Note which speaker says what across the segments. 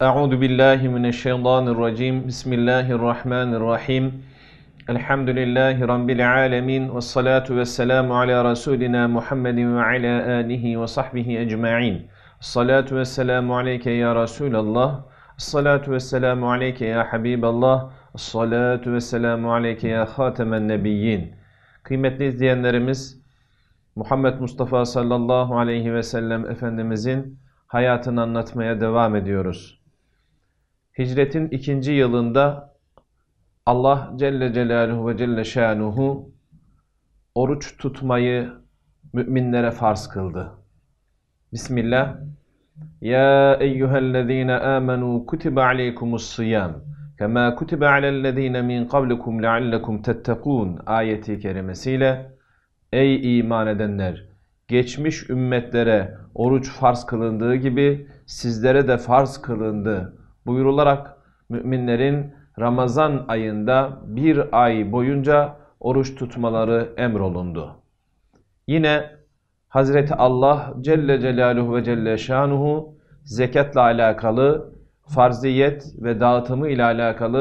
Speaker 1: Euzu billahi mineşşeytanirracim. Bismillahirrahmanirrahim. Elhamdülillahi rabbil alamin ve salatu vesselamu ala resulina Muhammedin ve ala alihi ve sahbihi ecmaîn. Salatu vesselamu aleyke ya Resulallah. Salatu vesselamu aleyke ya Habiballah. Salatu vesselamu aleyke ya Hatemen Nebiyyin. Kıymetli izleyenlerimiz Muhammed Mustafa sallallahu aleyhi ve sellem Efendimizin hayatını anlatmaya devam ediyoruz hicretin ikinci yılında Allah Celle Celaluhu ve Celle Şanuhu oruç tutmayı müminlere farz kıldı. Bismillah. Ya eyyühellezine amenu kutibe aleykumus siyam. Kema kutibe alellezine min kablikum leallekum tettekun ayeti kerimesiyle Ey iman edenler! Geçmiş ümmetlere oruç farz kılındığı gibi sizlere de farz kılındı buyurularak müminlerin Ramazan ayında bir ay boyunca oruç tutmaları emrolundu. Yine Hazreti Allah Celle Celaluhu ve Celle Şanuhu zekatla alakalı farziyet ve dağıtımı ile alakalı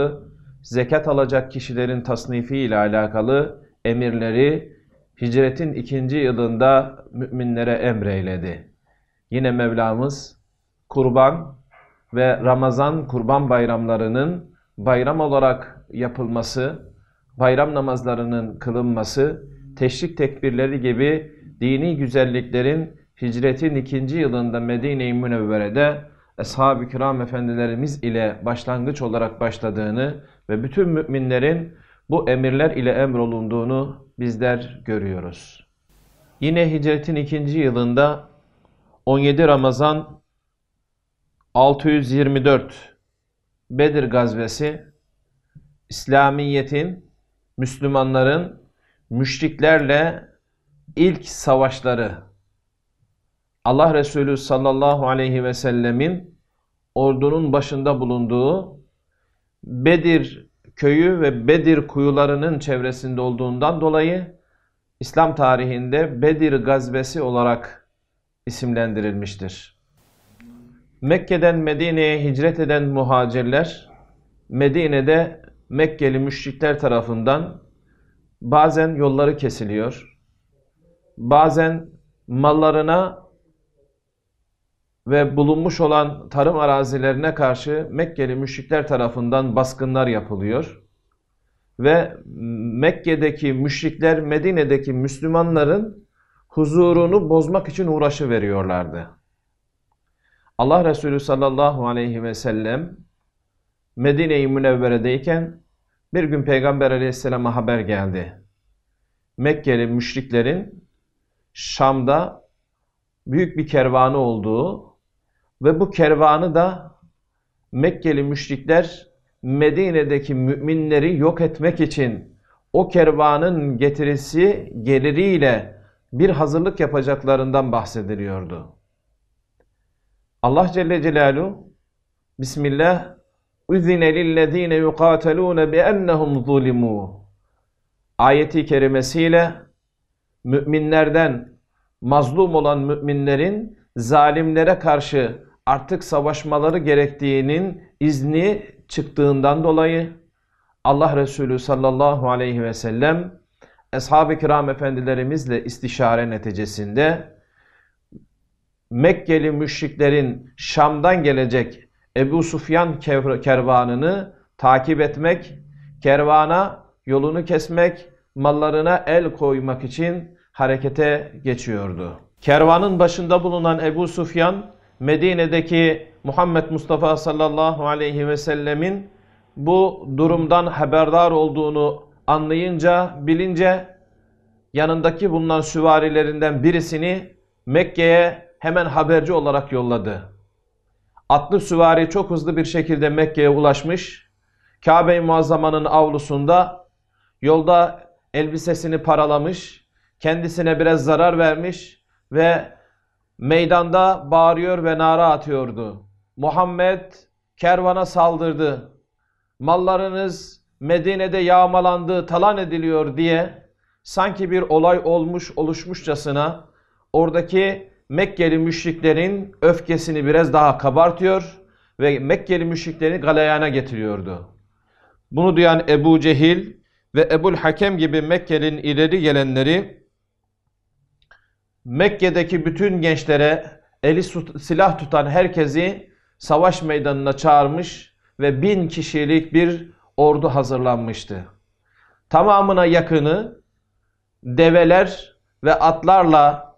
Speaker 1: zekat alacak kişilerin tasnifi ile alakalı emirleri hicretin ikinci yılında müminlere emreyledi. Yine Mevlamız kurban ve Ramazan kurban bayramlarının bayram olarak yapılması, bayram namazlarının kılınması, teşrik tekbirleri gibi dini güzelliklerin hicretin ikinci yılında Medine-i Münevvere'de Ashab-ı Kiram Efendilerimiz ile başlangıç olarak başladığını ve bütün müminlerin bu emirler ile emrolunduğunu bizler görüyoruz. Yine hicretin ikinci yılında 17 Ramazan 624 Bedir gazvesi İslamiyet'in, Müslümanların müşriklerle ilk savaşları Allah Resulü sallallahu aleyhi ve sellemin ordunun başında bulunduğu Bedir köyü ve Bedir kuyularının çevresinde olduğundan dolayı İslam tarihinde Bedir gazvesi olarak isimlendirilmiştir. Mekke'den Medine'ye hicret eden muhacirler Medine'de Mekkeli müşrikler tarafından bazen yolları kesiliyor. Bazen mallarına ve bulunmuş olan tarım arazilerine karşı Mekkeli müşrikler tarafından baskınlar yapılıyor. Ve Mekke'deki müşrikler Medine'deki Müslümanların huzurunu bozmak için uğraşı veriyorlardı. Allah Resulü sallallahu aleyhi ve sellem Medine-i Münevvere'deyken bir gün Peygamber aleyhisselama haber geldi. Mekkeli müşriklerin Şam'da büyük bir kervanı olduğu ve bu kervanı da Mekkeli müşrikler Medine'deki müminleri yok etmek için o kervanın getirisi geliriyle bir hazırlık yapacaklarından bahsediliyordu. Allah Celle Celaluhu Bismillah اُذِنَ لِلَّذ۪ينَ يُقَاتَلُونَ بِأَنَّهُمْ ظُلِمُوا Ayeti kerimesiyle müminlerden mazlum olan müminlerin zalimlere karşı artık savaşmaları gerektiğinin izni çıktığından dolayı Allah Resulü sallallahu aleyhi ve sellem Eshab-ı kiram efendilerimizle istişare neticesinde Mekkeli müşriklerin Şam'dan gelecek Ebu Sufyan kervanını takip etmek, kervana yolunu kesmek, mallarına el koymak için harekete geçiyordu. Kervanın başında bulunan Ebu Sufyan, Medine'deki Muhammed Mustafa sallallahu aleyhi ve sellemin bu durumdan haberdar olduğunu anlayınca, bilince yanındaki bulunan süvarilerinden birisini Mekke'ye hemen haberci olarak yolladı. Atlı süvari çok hızlı bir şekilde Mekke'ye ulaşmış. Kabe-i Muazzama'nın avlusunda yolda elbisesini paralamış, kendisine biraz zarar vermiş ve meydanda bağırıyor ve nara atıyordu. Muhammed kervana saldırdı. Mallarınız Medine'de yağmalandı, talan ediliyor diye sanki bir olay olmuş oluşmuşçasına oradaki Mekkeli müşriklerin öfkesini biraz daha kabartıyor ve Mekkeli müşriklerini galeyana getiriyordu. Bunu duyan Ebu Cehil ve Ebul Hakem gibi Mekke'nin ileri gelenleri Mekke'deki bütün gençlere eli silah tutan herkesi savaş meydanına çağırmış ve bin kişilik bir ordu hazırlanmıştı. Tamamına yakını develer ve atlarla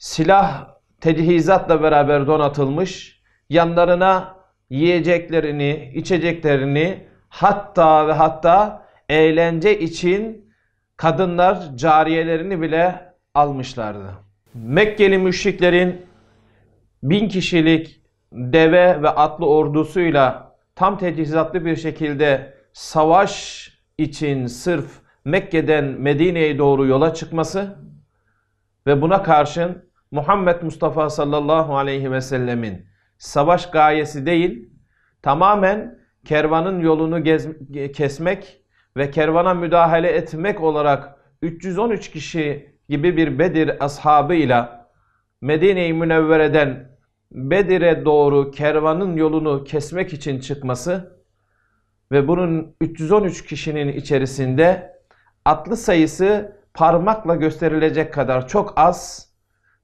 Speaker 1: silah tecihizatla beraber donatılmış. Yanlarına yiyeceklerini, içeceklerini hatta ve hatta eğlence için kadınlar cariyelerini bile almışlardı. Mekkeli müşriklerin bin kişilik deve ve atlı ordusuyla tam teçhizatlı bir şekilde savaş için sırf Mekke'den Medine'ye doğru yola çıkması ve buna karşın Muhammed Mustafa sallallahu aleyhi ve sellemin savaş gayesi değil, tamamen kervanın yolunu gez, kesmek ve kervana müdahale etmek olarak 313 kişi gibi bir Bedir ashabıyla Medine-i Münevvere'den Bedir'e doğru kervanın yolunu kesmek için çıkması ve bunun 313 kişinin içerisinde atlı sayısı parmakla gösterilecek kadar çok az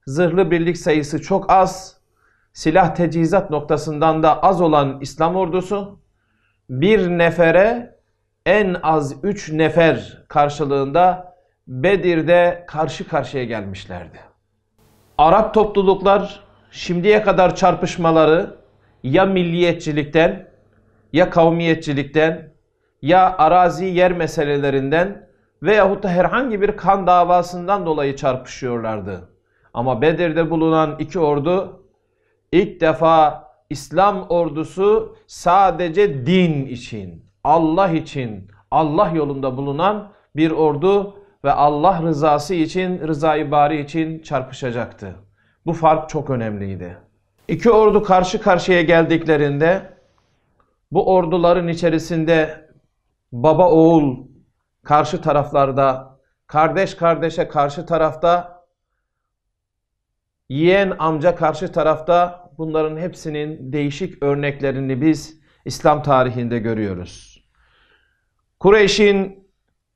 Speaker 1: zırhlı birlik sayısı çok az, silah tecizat noktasından da az olan İslam ordusu bir nefere en az üç nefer karşılığında Bedir'de karşı karşıya gelmişlerdi. Arap topluluklar şimdiye kadar çarpışmaları ya milliyetçilikten ya kavmiyetçilikten ya arazi yer meselelerinden veyahut da herhangi bir kan davasından dolayı çarpışıyorlardı. Ama Bedir'de bulunan iki ordu ilk defa İslam ordusu sadece din için, Allah için, Allah yolunda bulunan bir ordu ve Allah rızası için, rızayı bari için çarpışacaktı. Bu fark çok önemliydi. İki ordu karşı karşıya geldiklerinde bu orduların içerisinde baba oğul karşı taraflarda, kardeş kardeşe karşı tarafta yeğen amca karşı tarafta bunların hepsinin değişik örneklerini biz İslam tarihinde görüyoruz. Kureyş'in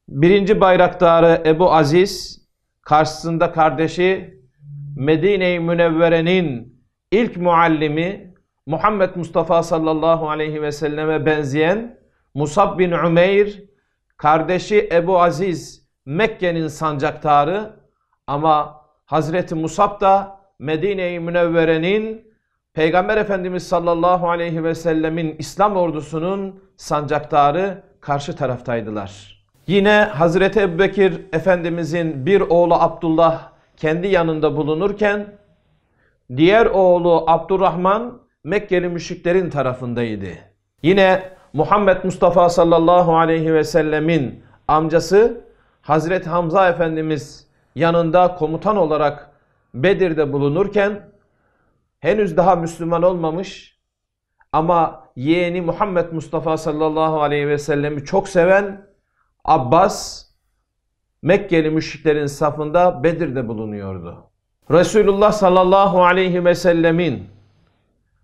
Speaker 1: birinci bayraktarı Ebu Aziz karşısında kardeşi Medine-i Münevvere'nin ilk muallimi Muhammed Mustafa sallallahu aleyhi ve selleme benzeyen Musab bin Ümeyr, kardeşi Ebu Aziz Mekke'nin sancaktarı ama Hazreti Musab da Medine-i Münevvere'nin Peygamber Efendimiz sallallahu aleyhi ve sellemin İslam ordusunun sancaktarı karşı taraftaydılar. Yine Hazreti Ebubekir Efendimizin bir oğlu Abdullah kendi yanında bulunurken diğer oğlu Abdurrahman Mekkeli müşriklerin tarafındaydı. Yine Muhammed Mustafa sallallahu aleyhi ve sellemin amcası Hazreti Hamza Efendimiz yanında komutan olarak Bedir'de bulunurken henüz daha Müslüman olmamış ama yeğeni Muhammed Mustafa sallallahu aleyhi ve sellemi çok seven Abbas Mekkeli müşriklerin safında Bedir'de bulunuyordu. Resulullah sallallahu aleyhi ve sellemin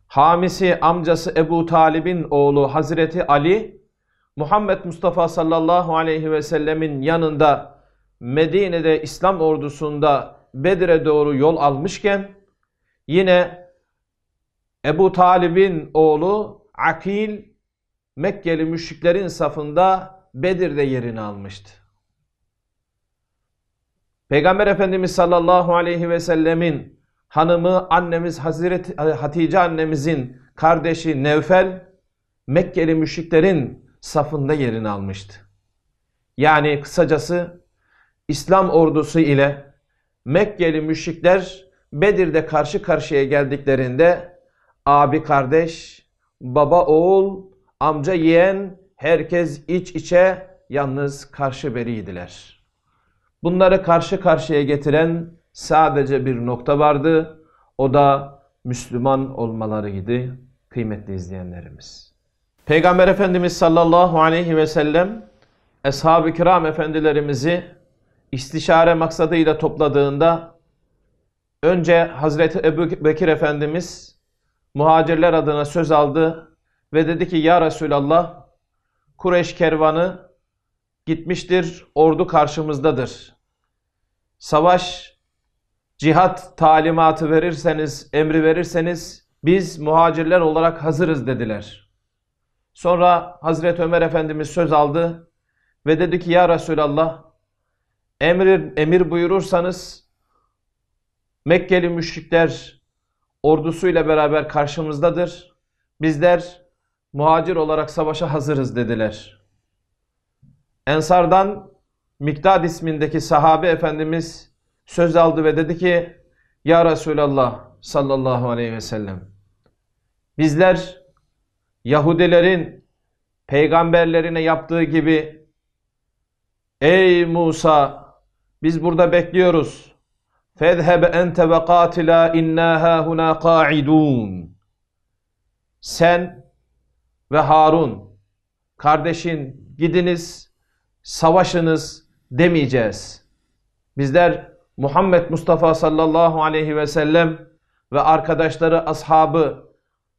Speaker 1: hamisi amcası Ebu Talib'in oğlu Hazreti Ali Muhammed Mustafa sallallahu aleyhi ve sellemin yanında Medine'de İslam ordusunda Bedir'e doğru yol almışken yine Ebu Talib'in oğlu Akil Mekkeli müşriklerin safında Bedir'de yerini almıştı. Peygamber Efendimiz sallallahu aleyhi ve sellemin hanımı annemiz Hazreti e, Hatice annemizin kardeşi Nevfel Mekkeli müşriklerin safında yerini almıştı. Yani kısacası İslam ordusu ile Mekkeli müşrikler Bedir'de karşı karşıya geldiklerinde abi kardeş, baba oğul, amca yeğen herkes iç içe yalnız karşı beriydiler. Bunları karşı karşıya getiren sadece bir nokta vardı. O da Müslüman olmalarıydı kıymetli izleyenlerimiz. Peygamber Efendimiz sallallahu aleyhi ve sellem Eshab-ı kiram efendilerimizi istişare maksadıyla topladığında önce Hazreti Ebu Bekir Efendimiz muhacirler adına söz aldı ve dedi ki ya Resulallah Kureş kervanı gitmiştir, ordu karşımızdadır. Savaş, cihat talimatı verirseniz, emri verirseniz biz muhacirler olarak hazırız dediler. Sonra Hazreti Ömer Efendimiz söz aldı ve dedi ki ya Resulallah emir, emir buyurursanız Mekkeli müşrikler ordusuyla beraber karşımızdadır. Bizler muhacir olarak savaşa hazırız dediler. Ensardan Miktad ismindeki sahabe efendimiz söz aldı ve dedi ki Ya Resulallah sallallahu aleyhi ve sellem bizler Yahudilerin peygamberlerine yaptığı gibi Ey Musa biz burada bekliyoruz. Fezheb ente ve katila inna hahuna qaidun. Sen ve Harun kardeşin gidiniz savaşınız demeyeceğiz. Bizler Muhammed Mustafa sallallahu aleyhi ve sellem ve arkadaşları ashabı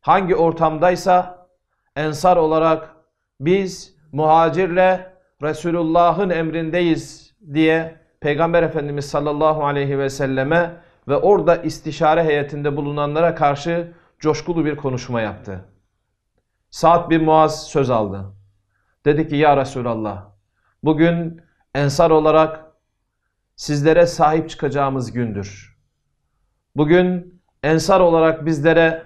Speaker 1: hangi ortamdaysa ensar olarak biz muhacirle Resulullah'ın emrindeyiz diye Peygamber Efendimiz sallallahu aleyhi ve selleme ve orada istişare heyetinde bulunanlara karşı coşkulu bir konuşma yaptı. Saat bir Muaz söz aldı. Dedi ki ya Resulallah bugün ensar olarak sizlere sahip çıkacağımız gündür. Bugün ensar olarak bizlere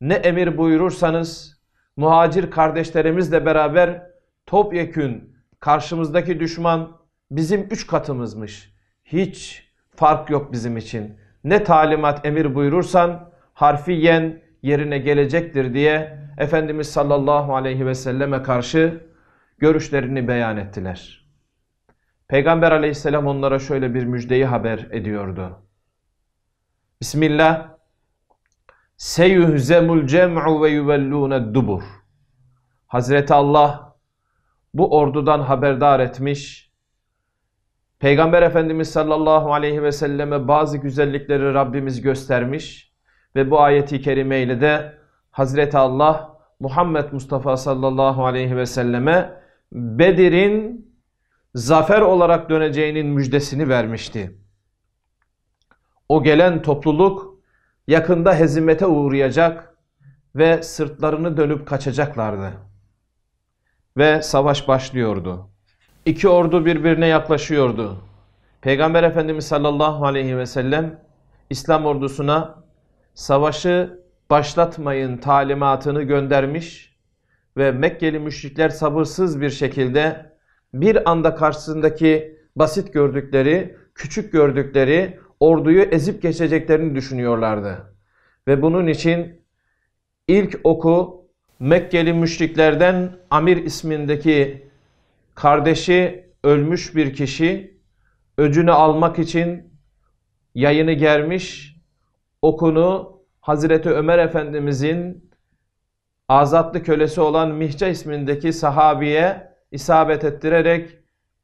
Speaker 1: ne emir buyurursanız muhacir kardeşlerimizle beraber topyekün karşımızdaki düşman bizim üç katımızmış. Hiç fark yok bizim için. Ne talimat emir buyurursan harfiyen yerine gelecektir diye Efendimiz sallallahu aleyhi ve selleme karşı görüşlerini beyan ettiler. Peygamber aleyhisselam onlara şöyle bir müjdeyi haber ediyordu. Bismillah seyuhzemul cem'u ve yuvellûne dubur. Hazreti Allah bu ordudan haberdar etmiş Peygamber Efendimiz sallallahu aleyhi ve selleme bazı güzellikleri Rabbimiz göstermiş ve bu ayeti kerime ile de Hazreti Allah Muhammed Mustafa sallallahu aleyhi ve selleme Bedir'in zafer olarak döneceğinin müjdesini vermişti. O gelen topluluk yakında hezimete uğrayacak ve sırtlarını dönüp kaçacaklardı. Ve savaş başlıyordu. İki ordu birbirine yaklaşıyordu. Peygamber Efendimiz sallallahu aleyhi ve sellem İslam ordusuna savaşı başlatmayın talimatını göndermiş ve Mekkeli müşrikler sabırsız bir şekilde bir anda karşısındaki basit gördükleri, küçük gördükleri orduyu ezip geçeceklerini düşünüyorlardı. Ve bunun için ilk oku Mekkeli müşriklerden Amir ismindeki kardeşi ölmüş bir kişi öcünü almak için yayını germiş. O konu Hazreti Ömer Efendimizin azatlı kölesi olan Mihce ismindeki sahabiye isabet ettirerek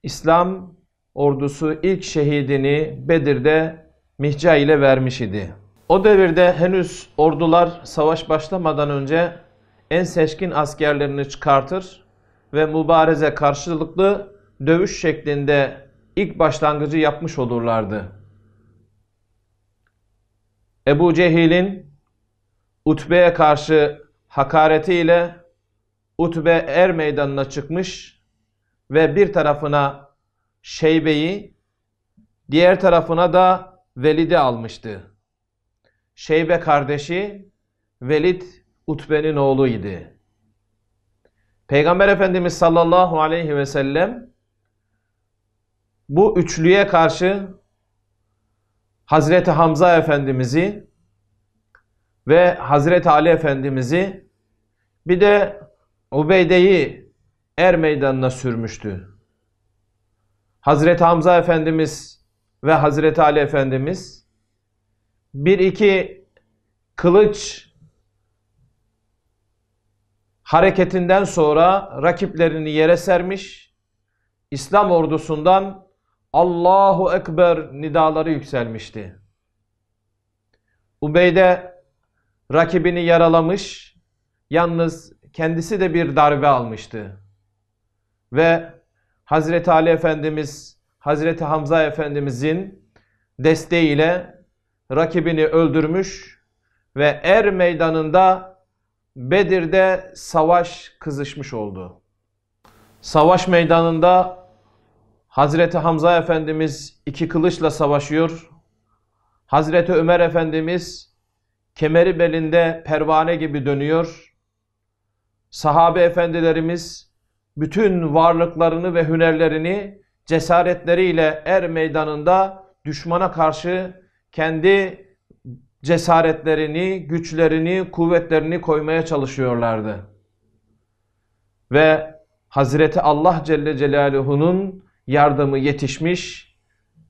Speaker 1: İslam ordusu ilk şehidini Bedir'de Mihca ile vermiş idi. O devirde henüz ordular savaş başlamadan önce en seçkin askerlerini çıkartır ve mübareze karşılıklı dövüş şeklinde ilk başlangıcı yapmış olurlardı. Ebu Cehil'in Utbe'ye karşı hakaretiyle Utbe er meydanına çıkmış ve bir tarafına Şeybe'yi diğer tarafına da Velid'i almıştı. Şeybe kardeşi Velid Utbe'nin oğlu idi. Peygamber Efendimiz sallallahu aleyhi ve sellem bu üçlüye karşı Hazreti Hamza Efendimiz'i ve Hazreti Ali Efendimiz'i bir de Ubeyde'yi er meydanına sürmüştü. Hazreti Hamza Efendimiz ve Hazreti Ali Efendimiz bir iki kılıç hareketinden sonra rakiplerini yere sermiş. İslam ordusundan Allahu Ekber nidaları yükselmişti. Ubeyde rakibini yaralamış, yalnız kendisi de bir darbe almıştı. Ve Hazreti Ali Efendimiz, Hazreti Hamza Efendimizin desteğiyle rakibini öldürmüş ve Er meydanında Bedir'de savaş kızışmış oldu. Savaş meydanında Hazreti Hamza Efendimiz iki kılıçla savaşıyor. Hazreti Ömer Efendimiz kemeri belinde pervane gibi dönüyor. Sahabe efendilerimiz bütün varlıklarını ve hünerlerini cesaretleriyle er meydanında düşmana karşı kendi cesaretlerini, güçlerini, kuvvetlerini koymaya çalışıyorlardı. Ve Hazreti Allah Celle Celaluhu'nun yardımı yetişmiş.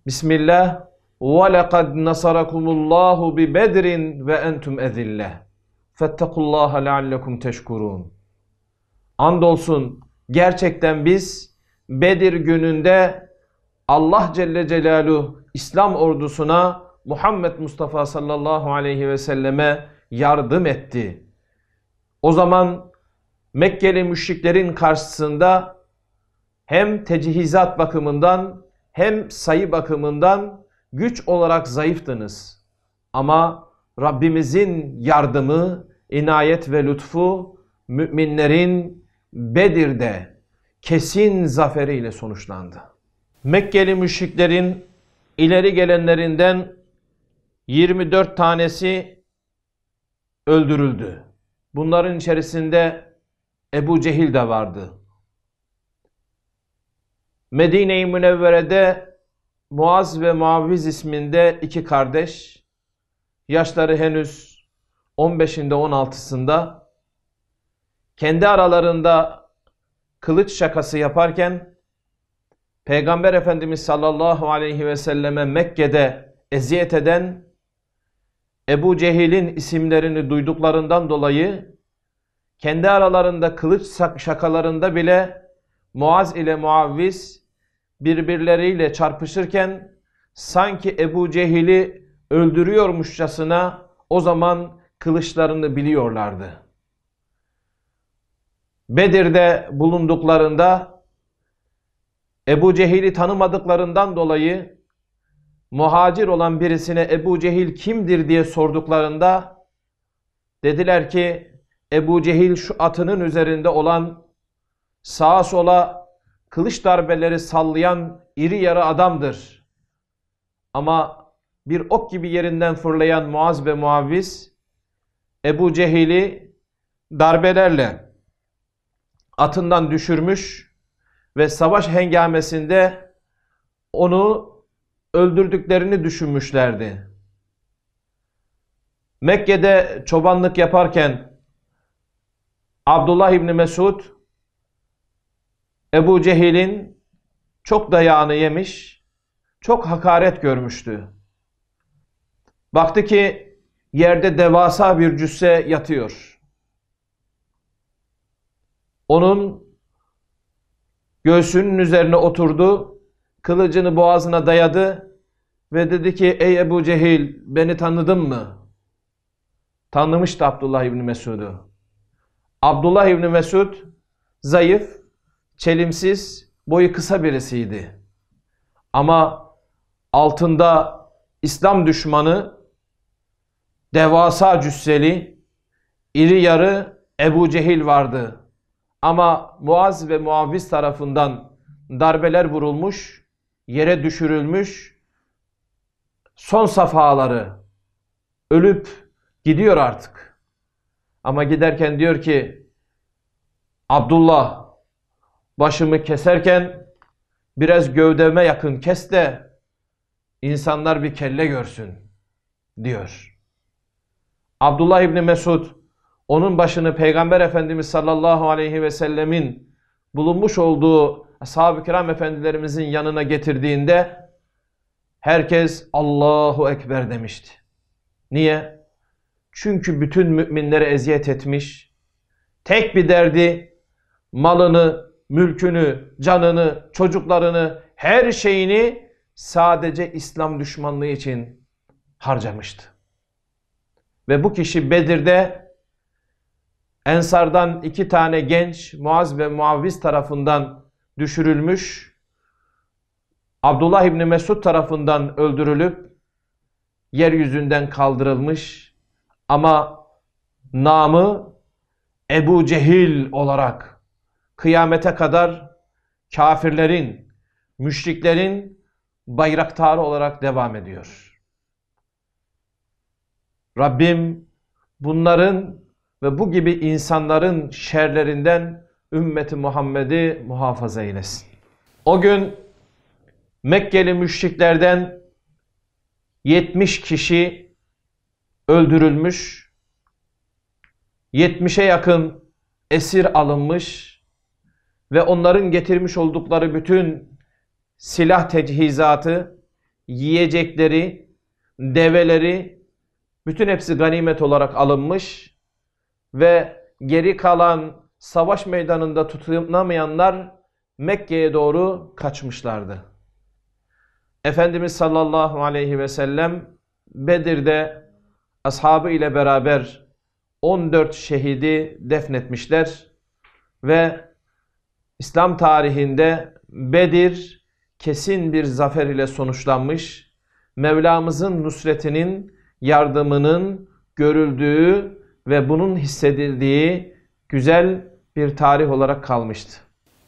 Speaker 1: Bismillah وَلَقَدْ نَصَرَكُمُ اللّٰهُ بِبَدْرٍ وَاَنْتُمْ اَذِلَّهِ فَاتَّقُ اللّٰهَ لَعَلَّكُمْ تَشْكُرُونَ Andolsun gerçekten biz Bedir gününde Allah Celle Celaluhu İslam ordusuna Muhammed Mustafa sallallahu aleyhi ve selleme yardım etti. O zaman Mekkeli müşriklerin karşısında hem tecihizat bakımından hem sayı bakımından güç olarak zayıftınız. Ama Rabbimizin yardımı, inayet ve lütfu müminlerin Bedir'de kesin zaferiyle sonuçlandı. Mekkeli müşriklerin ileri gelenlerinden 24 tanesi öldürüldü. Bunların içerisinde Ebu Cehil de vardı. Medine-i Münevvere'de Muaz ve Muaviz isminde iki kardeş, yaşları henüz 15'inde 16'sında, kendi aralarında kılıç şakası yaparken, Peygamber Efendimiz sallallahu aleyhi ve selleme Mekke'de eziyet eden Ebu Cehil'in isimlerini duyduklarından dolayı kendi aralarında kılıç şakalarında bile Muaz ile Muavviz birbirleriyle çarpışırken sanki Ebu Cehil'i öldürüyormuşçasına o zaman kılıçlarını biliyorlardı. Bedir'de bulunduklarında Ebu Cehil'i tanımadıklarından dolayı muhacir olan birisine Ebu Cehil kimdir diye sorduklarında dediler ki Ebu Cehil şu atının üzerinde olan sağa sola kılıç darbeleri sallayan iri yarı adamdır. Ama bir ok gibi yerinden fırlayan Muaz ve Muavviz Ebu Cehil'i darbelerle atından düşürmüş ve savaş hengamesinde onu öldürdüklerini düşünmüşlerdi. Mekke'de çobanlık yaparken Abdullah İbni Mesud Ebu Cehil'in çok dayağını yemiş, çok hakaret görmüştü. Baktı ki yerde devasa bir cüsse yatıyor. Onun göğsünün üzerine oturdu kılıcını boğazına dayadı ve dedi ki ey Ebu Cehil beni tanıdın mı? Tanımıştı Abdullah İbni Mesud'u. Abdullah İbni Mesud zayıf, çelimsiz, boyu kısa birisiydi. Ama altında İslam düşmanı, devasa cüsseli, iri yarı Ebu Cehil vardı. Ama Muaz ve Muavviz tarafından darbeler vurulmuş yere düşürülmüş son safhaları ölüp gidiyor artık. Ama giderken diyor ki Abdullah başımı keserken biraz gövdeme yakın kes de insanlar bir kelle görsün diyor. Abdullah İbni Mesud onun başını Peygamber Efendimiz sallallahu aleyhi ve sellemin bulunmuş olduğu ashab-ı kiram efendilerimizin yanına getirdiğinde herkes Allahu Ekber demişti. Niye? Çünkü bütün müminlere eziyet etmiş. Tek bir derdi malını, mülkünü, canını, çocuklarını, her şeyini sadece İslam düşmanlığı için harcamıştı. Ve bu kişi Bedir'de Ensardan iki tane genç Muaz ve Muavviz tarafından düşürülmüş, Abdullah İbni Mesud tarafından öldürülüp yeryüzünden kaldırılmış ama namı Ebu Cehil olarak kıyamete kadar kafirlerin, müşriklerin bayraktarı olarak devam ediyor. Rabbim bunların ve bu gibi insanların şerlerinden ümmeti Muhammed'i muhafaza eylesin. O gün Mekkeli müşriklerden 70 kişi öldürülmüş, 70'e yakın esir alınmış ve onların getirmiş oldukları bütün silah tecihizatı, yiyecekleri, develeri, bütün hepsi ganimet olarak alınmış ve geri kalan savaş meydanında tutunamayanlar Mekke'ye doğru kaçmışlardı. Efendimiz sallallahu aleyhi ve sellem Bedir'de ashabı ile beraber 14 şehidi defnetmişler ve İslam tarihinde Bedir kesin bir zafer ile sonuçlanmış. Mevlamızın nusretinin, yardımının görüldüğü ve bunun hissedildiği güzel bir tarih olarak kalmıştı.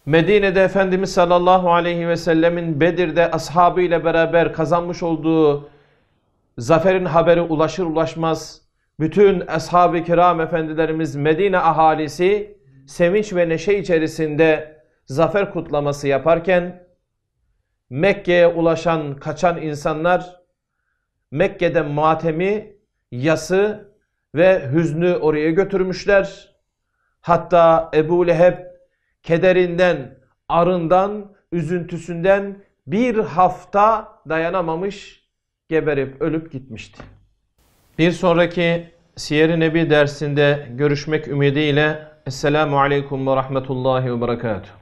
Speaker 1: Medine'de Efendimiz sallallahu aleyhi ve sellemin Bedir'de ashabı ile beraber kazanmış olduğu zaferin haberi ulaşır ulaşmaz bütün ashab-ı kiram efendilerimiz Medine ahalisi sevinç ve neşe içerisinde zafer kutlaması yaparken Mekke'ye ulaşan kaçan insanlar Mekke'de matemi, yası ve hüznü oraya götürmüşler. Hatta Ebu Leheb kederinden, arından, üzüntüsünden bir hafta dayanamamış, geberip ölüp gitmişti. Bir sonraki Siyer-i Nebi dersinde görüşmek ümidiyle Esselamu Aleyküm ve Rahmetullahi ve Berekatuhu.